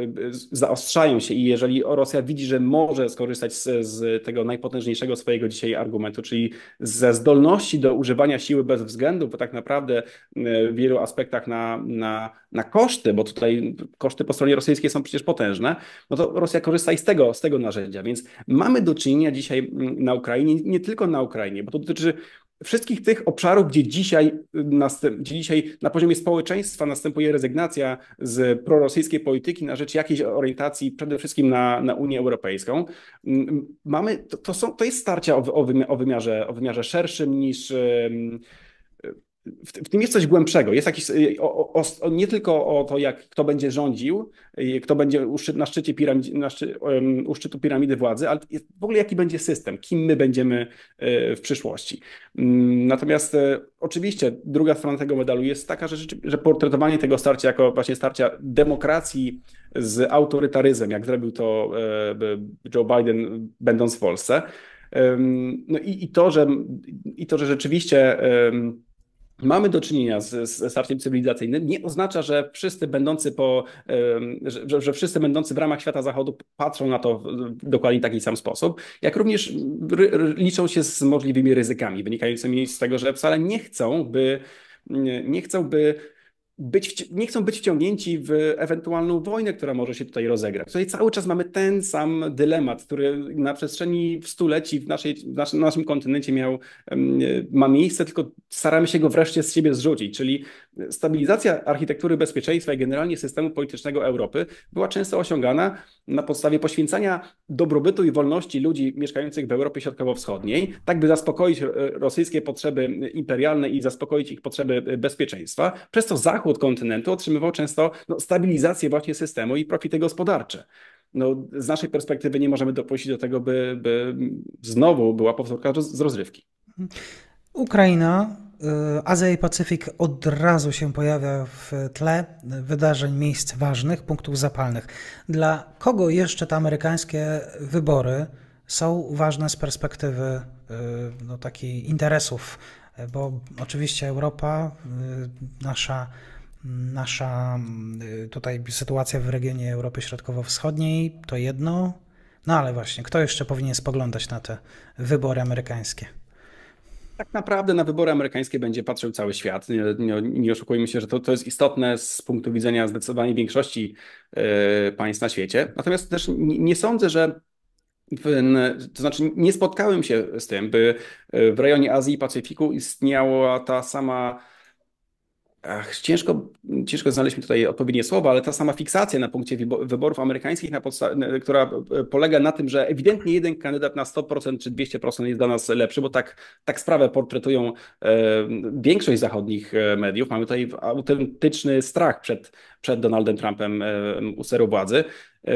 zaostrzają się i jeżeli Rosja widzi, że może skorzystać z, z tego najpotężniejszego swojego dzisiaj argumentu, czyli ze zdolności do używania siły bez względu, bo tak naprawdę w wielu aspektach na, na, na koszty, bo tutaj koszty po stronie rosyjskiej są przecież potężne, no to Rosja korzysta i z tego, z tego narzędzia. Więc mamy do czynienia dzisiaj mm, na Ukrainie, nie tylko na Ukrainie, bo to dotyczy wszystkich tych obszarów, gdzie dzisiaj, y, gdzie dzisiaj na poziomie społeczeństwa następuje rezygnacja z prorosyjskiej polityki na rzecz jakiejś orientacji przede wszystkim na, na Unię Europejską. Mm, mamy, to, to, są, to jest starcia o, o, wymiarze, o wymiarze szerszym niż w, tym jest coś głębszego. Jest jakiś, y, o, o, o, nie tylko o to, jak kto będzie rządził, y, kto będzie u, na szczycie na szczy, um, u szczytu piramidy władzy, ale w ogóle jaki będzie system, kim my będziemy y, w przyszłości. Mm, natomiast oczywiście druga strona tego medalu jest taka, że, że portretowanie tego starcia jako właśnie starcia demokracji z autorytaryzmem, jak zrobił to e, Joe Biden będąc w Polsce, no i, i, to, że, i to, że rzeczywiście mamy do czynienia z, starciem cywilizacyjnym, nie oznacza, że wszyscy będący po, że, że wszyscy będący w ramach świata zachodu patrzą na to w dokładnie taki sam sposób, jak również ry, liczą się z możliwymi ryzykami wynikającymi z tego, że wcale nie chcą, by nie chcą, by być, nie chcą być wciągnięci w ewentualną wojnę, która może się tutaj rozegrać. Tutaj cały czas mamy ten sam dylemat, który na przestrzeni stuleci w, naszej, w naszym, naszym kontynencie miał, ma miejsce, tylko staramy się go wreszcie z siebie zrzucić, czyli Stabilizacja architektury bezpieczeństwa i generalnie systemu politycznego Europy była często osiągana na podstawie poświęcania dobrobytu i wolności ludzi mieszkających w Europie Środkowo-Wschodniej, tak by zaspokoić rosyjskie potrzeby imperialne i zaspokoić ich potrzeby e, bezpieczeństwa. Przez to zachód kontynentu otrzymywał często no, stabilizację właśnie systemu i profity gospodarcze no, z naszej perspektywy nie możemy dopuścić do tego, by, by znowu była powtórka z rozrywki. Ukraina E, Azja i Pacyfik od razu się pojawia w tle wydarzeń, miejsc ważnych, punktów zapalnych. Dla kogo jeszcze te amerykańskie wybory są ważne z perspektywy e, no, takich interesów? E, bo oczywiście Europa, nasza nasza tutaj sytuacja w regionie Europy Środkowo-Wschodniej to jedno, no ale właśnie, kto jeszcze powinien spoglądać na te wybory amerykańskie? tak naprawdę na wybory amerykańskie będzie patrzył cały świat. Nie, nie, nie oszukujmy się, że to, to jest istotne z punktu widzenia zdecydowanej większości y, państw na świecie. Natomiast też nie, nie sądzę, że to znaczy, nie spotkałem się z tym, by e, w rejonie Azji i Pacyfiku istniała ta sama Ach, ciężko, ciężko znaleźć mi tutaj odpowiednie słowa, ale ta sama fiksacja na punkcie wyborów amerykańskich, podsta- która e, polega na tym, że ewidentnie jeden kandydat na 100% czy 200% jest dla nas lepszy, bo tak, tak sprawę portretują e, większość zachodnich e, mediów. Mamy tutaj autentyczny strach przed, przed Donaldem Trumpem e, u steru władzy. E,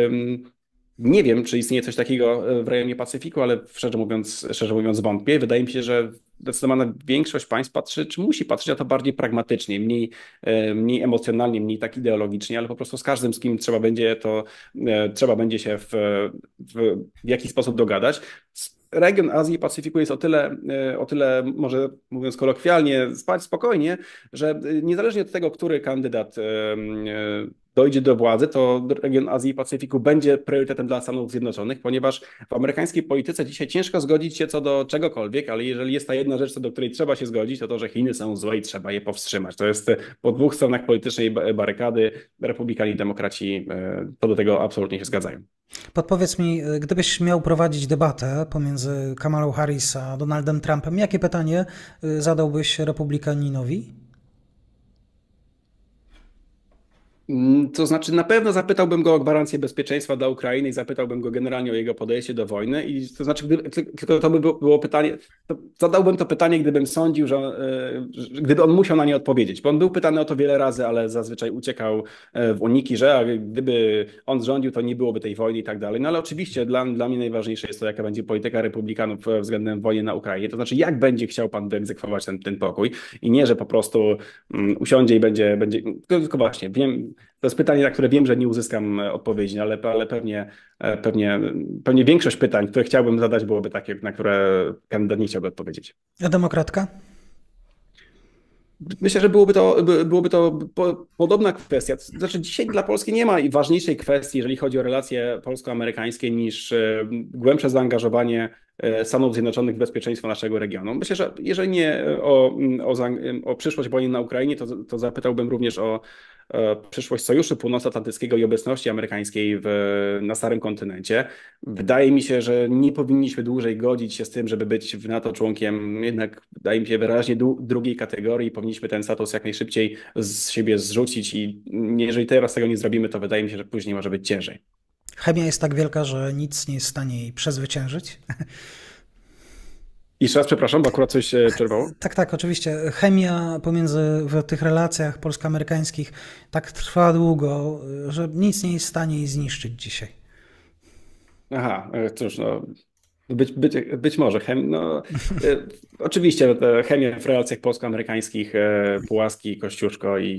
nie wiem, czy istnieje coś takiego e, w rejonie Pacyfiku, ale szczerze mówiąc, szczerze mówiąc wątpię. Wydaje mi się, że zdecydowana większość państw patrzy, czy musi patrzeć na to bardziej pragmatycznie, mniej, e, mniej emocjonalnie, mniej tak ideologicznie, ale po prostu z każdym, z kim trzeba będzie to, e, trzeba będzie się w, w, w jakiś sposób dogadać region Azji i Pacyfiku jest o tyle, o tyle, może mówiąc kolokwialnie, spać spokojnie, że niezależnie od tego, który kandydat dojdzie do władzy, to region Azji i Pacyfiku będzie priorytetem dla Stanów Zjednoczonych, ponieważ w amerykańskiej polityce dzisiaj ciężko zgodzić się co do czegokolwiek, ale jeżeli jest ta jedna rzecz, co do której trzeba się zgodzić, to to, że Chiny są złe i trzeba je powstrzymać. To jest po dwóch stronach politycznej barykady. Republikanie i demokraci co e, do tego absolutnie się zgadzają. Podpowiedz mi, e, gdybyś miał prowadzić debatę pomiędzy Kamalą Harris a Donaldem Trumpem, jakie pytanie e, zadałbyś republikaninowi? Mm, to znaczy, na pewno zapytałbym go o gwarancję bezpieczeństwa dla Ukrainy i zapytałbym go generalnie o jego podejście do wojny. I to znaczy, gdyby, tylko to by było pytanie, to zadałbym to pytanie, gdybym sądził, że, e, że, gdyby on musiał na nie odpowiedzieć, bo on był pytany o to wiele razy, ale zazwyczaj uciekał e, w uniki, że gdyby on rządził, to nie byłoby tej wojny i tak dalej. No ale oczywiście dla, dla mnie najważniejsze jest to, jaka będzie polityka republikanów e, względem wojny na Ukrainie. To znaczy, jak będzie chciał pan wyegzekwować ten, ten pokój i nie, że po prostu um, usiądzie i będzie, będzie tylko właśnie, wiem, to jest pytanie, na które wiem, że nie uzyskam e, odpowiedzi, ale, ale pewnie, e, pewnie, pewnie większość pytań, które chciałbym zadać, byłoby takie, na które kandydat nie chciałby odpowiedzieć. A demokratka? Myślę, że byłoby to, byłoby to podobna kwestia. Znaczy, dzisiaj dla Polski nie ma ważniejszej kwestii, jeżeli chodzi o relacje polsko-amerykańskie, niż e, głębsze zaangażowanie Stanów Zjednoczonych w bezpieczeństwo naszego regionu. Myślę, że jeżeli nie o, o, o przyszłość wojny na Ukrainie, to, to zapytałbym również o, E, przyszłość Sojuszu Północnoatlantyckiego i obecności amerykańskiej w, na starym kontynencie. Wydaje mi się, że nie powinniśmy dłużej godzić się z tym, żeby być w NATO członkiem jednak, wydaje mi się, wyraźnie drugiej kategorii. Powinniśmy ten status jak najszybciej z siebie zrzucić i jeżeli teraz tego nie zrobimy, to wydaje mi się, że później może być ciężej. Chemia jest tak wielka, że nic nie jest w stanie jej przezwyciężyć. [laughs] Jeszcze raz przepraszam, bo akurat coś się e, przerwało. [laughs] Tak, tak, oczywiście. Chemia pomiędzy w tych relacjach polsko-amerykańskich tak trwa długo, że nic nie jest w stanie jej zniszczyć dzisiaj. Aha, e, cóż, no, być, być, być może. Chem, no, e, [laughs] oczywiście chemia w relacjach polsko-amerykańskich, Pułaski, Kościuszko i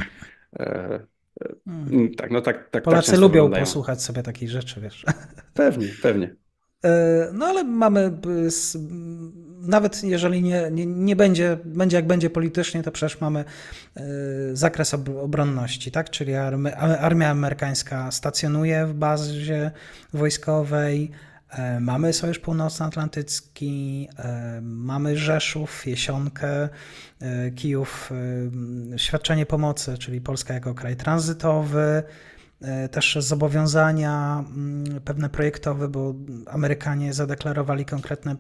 hmm. Tak, no tak, tak, tak Polacy tak lubią wyglądają. posłuchać sobie takich rzeczy, wiesz. [laughs] Pewnie, pewnie. E, no ale mamy, y, nawet jeżeli nie, nie, nie, będzie, będzie jak będzie politycznie, to przecież mamy e, zakres obronności, tak? Czyli armia, amerykańska stacjonuje w bazie wojskowej, e, Mamy Sojusz Północnoatlantycki, mamy Rzeszów, Jesionkę, Kijów, świadczenie pomocy, czyli Polska jako kraj tranzytowy. E, też zobowiązania mm, pewne projektowe, bo Amerykanie zadeklarowali konkretne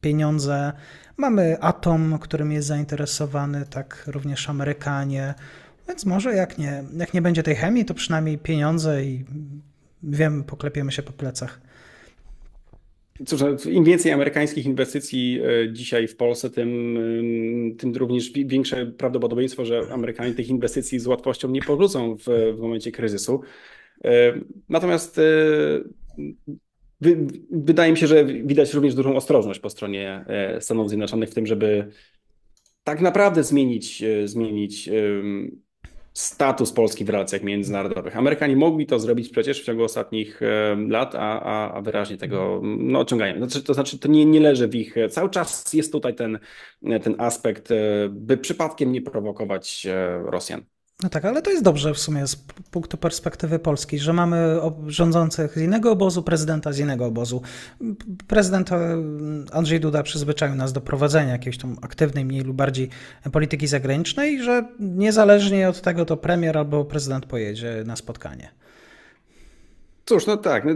pieniądze. Mamy Atom, którym jest zainteresowany, tak również Amerykanie. Więc może jak nie, jak nie będzie tej chemii, to przynajmniej pieniądze i wiem, poklepiemy się po plecach. Cóż, im więcej amerykańskich inwestycji e, dzisiaj w Polsce, tym, e, tym również większe prawdopodobieństwo, że Amerykanie tych inwestycji z łatwością nie powrócą w, w momencie kryzysu. E, natomiast wy, wydaje mi się, że widać również dużą ostrożność po stronie Stanów Zjednoczonych w tym, żeby tak naprawdę zmienić, zmienić status Polski w relacjach międzynarodowych. Amerykanie mogli to zrobić przecież w ciągu ostatnich e, lat, a, a, a wyraźnie tego mm, no, ociągają. Znaczy, to znaczy, to nie, nie leży w ich. E, cały czas jest tutaj ten, e, ten aspekt, by przypadkiem nie prowokować Rosjan. No tak, ale to jest dobrze w sumie z punktu perspektywy polskiej, że mamy rządzących z innego obozu, prezydenta z innego obozu. Prezydent e, Andrzej Duda przyzwyczaił nas do prowadzenia jakiejś tam aktywnej, mniej lub bardziej e, polityki zagranicznej, że niezależnie od tego to premier albo prezydent pojedzie na spotkanie. Cóż, no tak. No,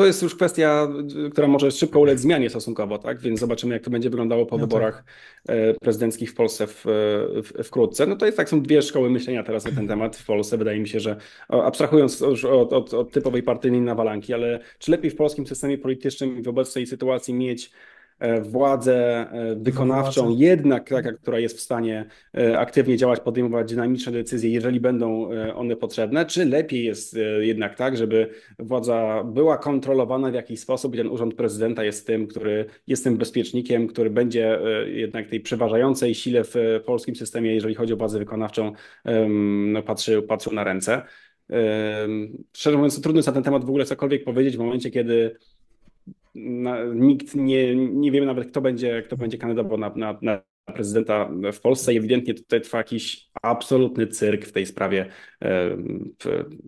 to jest już kwestia, która może szybko ulec zmianie stosunkowo, tak? Więc zobaczymy, jak to będzie wyglądało po no tak. wyborach tak. prezydenckich w Polsce w, e, w, wkrótce. No to jest tak, są dwie szkoły myślenia teraz na ten temat w Polsce. Wydaje mi się, że abstrahując już od, od, od typowej partyjnej nawalanki, ale czy lepiej w polskim systemie politycznym w obecnej sytuacji mieć E, władzę e, wykonawczą, jednak taka, która jest w stanie e, aktywnie działać, podejmować dynamiczne decyzje, jeżeli będą one potrzebne, czy lepiej jest jednak tak, żeby władza była kontrolowana w jakiś sposób i ten urząd prezydenta jest tym, który jest tym bezpiecznikiem, który będzie jednak tej przeważającej sile w polskim systemie, jeżeli chodzi o władzę wykonawczą, no, patrzył, patrzył na ręce. Szczerze mówiąc, trudno jest na ten temat w ogóle cokolwiek powiedzieć w momencie, kiedy na, nikt nie, nie wiemy nawet, kto będzie, kto będzie kandydował na, na, na prezydenta w Polsce i ewidentnie tutaj trwa jakiś absolutny cyrk w tej sprawie.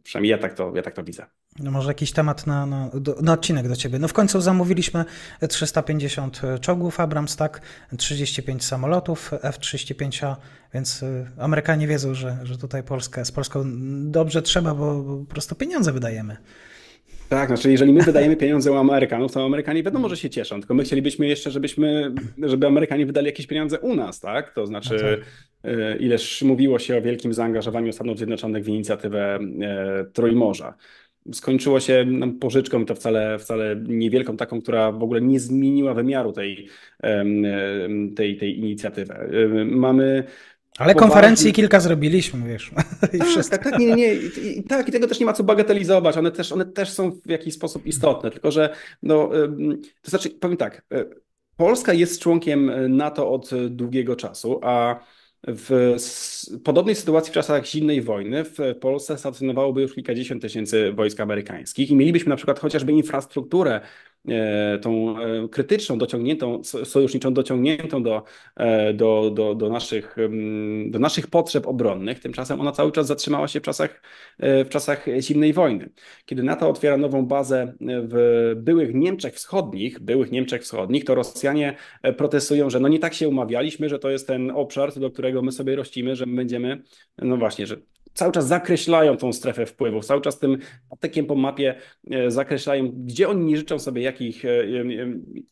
Przynajmniej ja tak to, ja tak to widzę. No może jakiś temat na, na, na, odcinek do ciebie. No w końcu zamówiliśmy 350 czołgów Abrams, tak, 35 samolotów F-35, więc y, Amerykanie wiedzą, że, że tutaj Polskę, z Polską dobrze trzeba, bo po prostu pieniądze wydajemy. Tak, znaczy jeżeli my wydajemy pieniądze u Amerykanów, to Amerykanie wiadomo, że się cieszą, tylko my chcielibyśmy jeszcze, żebyśmy, żeby Amerykanie wydali jakieś pieniądze u nas, tak? To znaczy, no tak. E, ileż mówiło się o wielkim zaangażowaniu Stanów Zjednoczonych w inicjatywę e, Trójmorza. Skończyło się nam no, pożyczką, to wcale, wcale niewielką, taką, która w ogóle nie zmieniła wymiaru tej, e, tej, tej inicjatywy. Mamy ale konferencji kilka zrobiliśmy, wiesz. [laughs] I tak, tak, wszystko. tak, tak, nie, nie, I, i, tak, i tego też nie ma co bagatelizować. One też, one też są w jakiś sposób istotne, tylko że, no, to znaczy, powiem tak, y, Polska jest członkiem NATO od długiego czasu, a w podobnej sytuacji w czasach zimnej wojny w Polsce stacjonowałoby już kilkadziesiąt tysięcy wojsk amerykańskich i mielibyśmy na przykład chociażby infrastrukturę E, tą e, krytyczną, dociągniętą, sojuszniczą, dociągniętą do, e, do, do, do, naszych, mm, do naszych potrzeb obronnych. Tymczasem ona cały czas zatrzymała się w czasach, w czasach zimnej wojny. Kiedy NATO otwiera nową bazę w byłych Niemczech Wschodnich, byłych Niemczech Wschodnich, to Rosjanie protestują, że no nie tak się umawialiśmy, że to jest ten obszar, do którego my sobie rościmy, że my będziemy, no właśnie, że cały czas zakreślają tą strefę wpływów, cały czas tym patykiem po mapie e, zakreślają, gdzie oni nie życzą sobie jakich, e, e,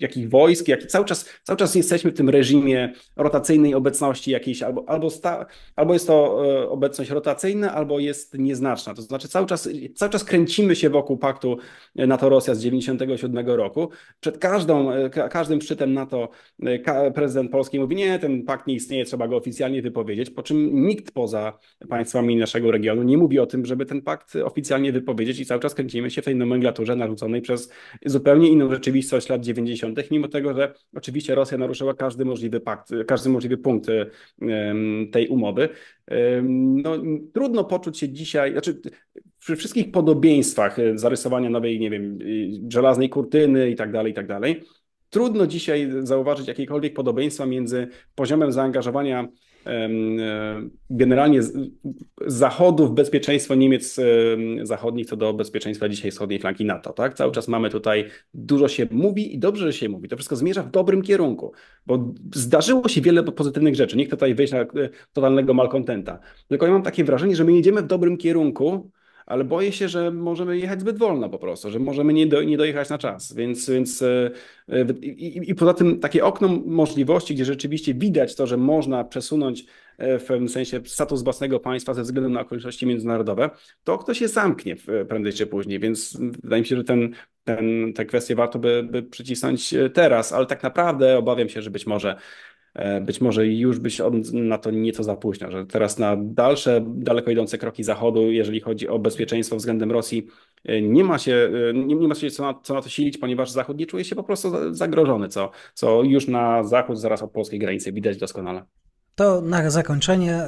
jakich wojsk, jak, cały, czas, cały czas jesteśmy w tym reżimie rotacyjnej obecności jakiejś, albo, albo, sta, albo jest to obecność rotacyjna, albo jest nieznaczna. To znaczy cały czas, cały czas kręcimy się wokół paktu NATO-Rosja z 97 roku. Przed każdą, każdym szczytem NATO prezydent Polski mówi, nie, ten pakt nie istnieje, trzeba go oficjalnie wypowiedzieć, po czym nikt poza państwami naszego naszego regionu nie mówi o tym, żeby ten pakt oficjalnie wypowiedzieć i cały czas kręcimy się w tej nomenklaturze narzuconej przez zupełnie inną rzeczywistość lat 90., mimo tego, że oczywiście Rosja naruszyła każdy możliwy pakt, każdy możliwy punkt tej umowy. No, trudno poczuć się dzisiaj, znaczy przy wszystkich podobieństwach zarysowania nowej, nie wiem, y, żelaznej kurtyny i tak dalej, i tak dalej, trudno dzisiaj zauważyć jakiekolwiek podobieństwa między poziomem zaangażowania E, generalnie zachodów, bezpieczeństwo Niemiec e, zachodnich co do bezpieczeństwa dzisiaj wschodniej flanki NATO. Tak? Cały czas mamy tutaj, dużo się mówi i dobrze, że się mówi. To wszystko zmierza w dobrym kierunku, bo zdarzyło się wiele pozytywnych rzeczy. Nie chcę tutaj wejść na e, totalnego malkontenta, tylko ja mam takie wrażenie, że my idziemy w dobrym kierunku, ale boję się, że możemy jechać zbyt wolno po prostu, że możemy nie, do, nie dojechać na czas, więc, więc e, e, i, i, i poza tym takie okno możliwości, gdzie rzeczywiście widać to, że można przesunąć e, w pewnym sensie status własnego państwa ze względu na okoliczności międzynarodowe, to okno się zamknie prędzej czy później, więc wydaje mi się, że ten, ten, te kwestie warto by, by przycisnąć teraz, ale tak naprawdę obawiam się, że być może E, być może już być na to nieco za późno, że teraz na dalsze, daleko idące kroki Zachodu, jeżeli chodzi o bezpieczeństwo względem Rosji, e, nie ma się, e, nie, nie ma się co, na, co na to silić, ponieważ Zachód nie czuje się po prostu zagrożony, co, co już na Zachód, zaraz od polskiej granicy widać doskonale. To na zakończenie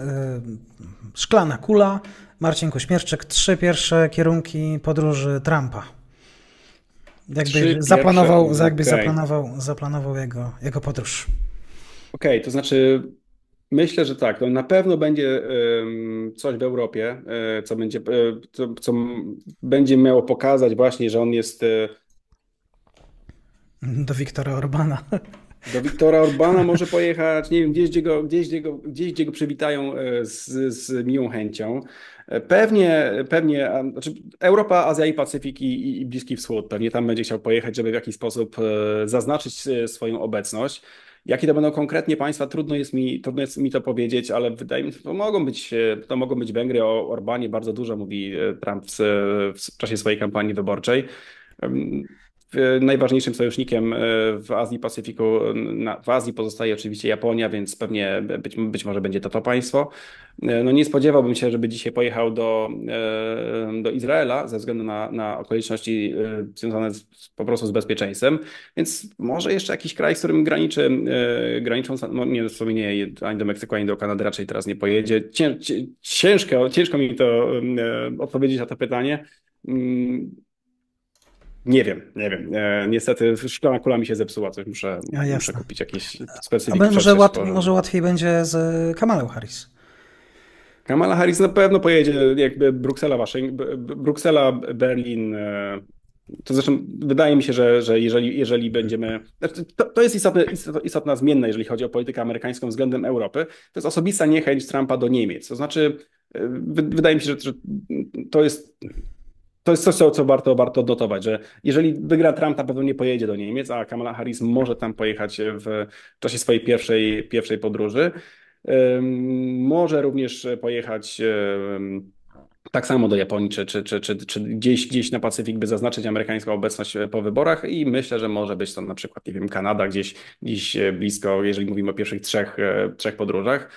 szklana kula. Marcin Kośmierczyk, trzy pierwsze kierunki podróży Trumpa. Jakby zaplanował, pierwsze, jakby okay. zaplanował, zaplanował jego, jego podróż. Okej, okay, to znaczy Myślę, że tak. No, na pewno będzie coś w Europie, e, co będzie, e, co, co będzie miało pokazać właśnie, że on jest. E, Do Wiktora Orbana. Do Wiktora Orbana może pojechać, nie wiem, gdzieś, gdzie go, gdzieś, gdzie go, gdzieś, gdzie go przywitają z, z miłą chęcią. Pewnie, pewnie znaczy Europa, Azja i Pacyfik i, i Bliski Wschód pewnie tam będzie chciał pojechać, żeby w jakiś sposób zaznaczyć swoją obecność. Jakie to będą konkretnie państwa, trudno jest mi, trudno jest mi to powiedzieć, ale wydaje mi się, to mogą być, e, to mogą być Węgry. O Orbanie bardzo dużo mówi e, Trump w, e, w czasie swojej kampanii wyborczej. Najważniejszym sojusznikiem e, w Azji Pacyfiku, w Azji pozostaje oczywiście Japonia, więc pewnie być, być może będzie to to państwo. E, no nie spodziewałbym się, żeby dzisiaj pojechał do, e, do Izraela ze względu na, na okoliczności związane z, po prostu z bezpieczeństwem, więc może jeszcze jakiś kraj, z którym graniczy, graniczą, no nie, w sumie nie, ani do Meksyku, ani do Kanady raczej teraz nie pojedzie. Ciężko, ciężko mi to odpowiedzieć na to pytanie. Mm, nie wiem, nie wiem. E, niestety szklana kula mi się zepsuła, coś muszę, A, muszę kupić jakiś specyficzny. Może, łat, może łatwiej będzie z e, Kamalą Harris. Kamala Harris na pewno pojedzie jakby Bruksela, Bruksela Berlin. E, to zresztą wydaje mi się, że, że jeżeli, jeżeli będziemy. Znaczy, to, to jest istotne, istotna zmienna, jeżeli chodzi o politykę amerykańską względem Europy. To jest osobista niechęć Trumpa do Niemiec. To znaczy, e, wydaje mi się, że to jest to jest coś, co warto, warto że jeżeli wygra Trump, to pewnie nie pojedzie do Niemiec, a Kamala Harris może tam pojechać w czasie swojej pierwszej, pierwszej podróży. Może również pojechać tak samo do Japonii, czy, czy, czy, czy, gdzieś, gdzieś na Pacyfik, by zaznaczyć amerykańską obecność e, po wyborach i myślę, że może być to na przykład, nie wiem, Kanada gdzieś, gdzieś e, blisko, jeżeli mówimy o pierwszych trzech, e, trzech podróżach.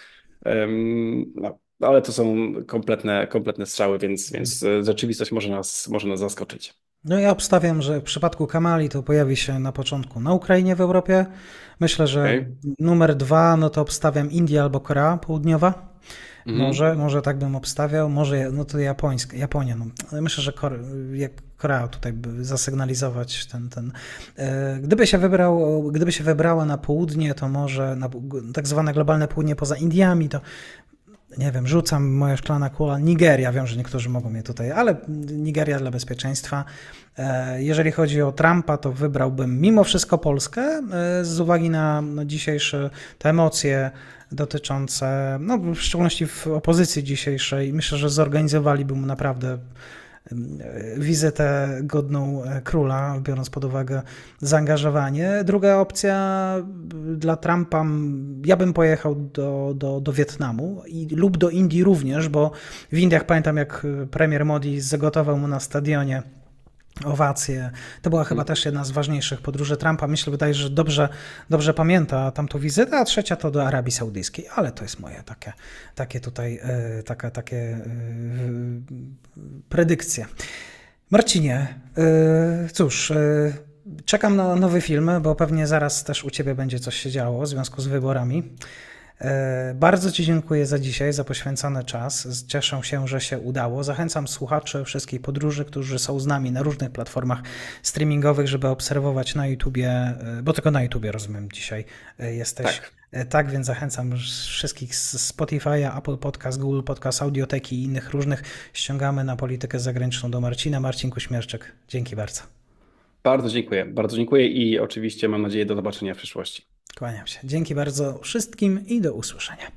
No, no, ale to są kompletne, kompletne strzały, więc, więc rzeczywistość może nas, może nas zaskoczyć. No ja obstawiam, że w przypadku Kamali to pojawi się na początku na Ukrainie w Europie. Myślę, że okay. numer dwa, no to obstawiam Indie albo Korea Południowa. Mm. Może, może tak bym obstawiał, może no to japońska, Japonia. No. Myślę, że Kor jak Korea tutaj by zasygnalizować ten. ten. E, gdyby, się wybrał, gdyby się wybrała na południe, to może na tak zwane globalne południe poza Indiami, to nie wiem, rzucam moja szklana kula, Nigeria, wiem, że niektórzy mogą mnie tutaj, ale Nigeria dla bezpieczeństwa. E, jeżeli chodzi o Trumpa, to wybrałbym mimo wszystko Polskę e, z uwagi na no, dzisiejsze te emocje dotyczące, no w szczególności w opozycji dzisiejszej. Myślę, że zorganizowaliby mu naprawdę wizytę godną e, króla, biorąc pod uwagę zaangażowanie. Druga opcja e, dla Trumpa, ja bym pojechał do, do, do Wietnamu i, lub do Indii również, bo w Indiach pamiętam, jak e, premier Modi zagotował mu na stadionie owacje. To była chyba mm. też jedna z ważniejszych podróży Trumpa. Myślę, wydaje, że dobrze, dobrze pamięta tamtą wizytę, a trzecia to do Arabii Saudyjskiej, ale to jest moje takie, takie tutaj, yy, taka, takie yy, predykcje. Marcinie, yy, cóż, czekam na nowy film, bo pewnie zaraz też u Ciebie będzie coś się działo w związku z wyborami. E, bardzo Ci dziękuję za dzisiaj, za poświęcony czas. Cieszę się, że się udało. Zachęcam słuchaczy wszystkich podróży, którzy są z nami na różnych platformach streamingowych, żeby obserwować na YouTubie, e, bo tylko na YouTubie rozumiem dzisiaj e, jesteś. Tak. Tak, więc zachęcam wszystkich z Spotify'a, Apple Podcast, Google Podcast, Audioteki i innych różnych. Ściągamy na politykę zagraniczną do Marcina. Marcin Kuśmierczek, dzięki bardzo. Bardzo dziękuję, bardzo dziękuję i oczywiście mam nadzieję do zobaczenia w przyszłości. Kłaniam się. Dzięki bardzo wszystkim i do usłyszenia.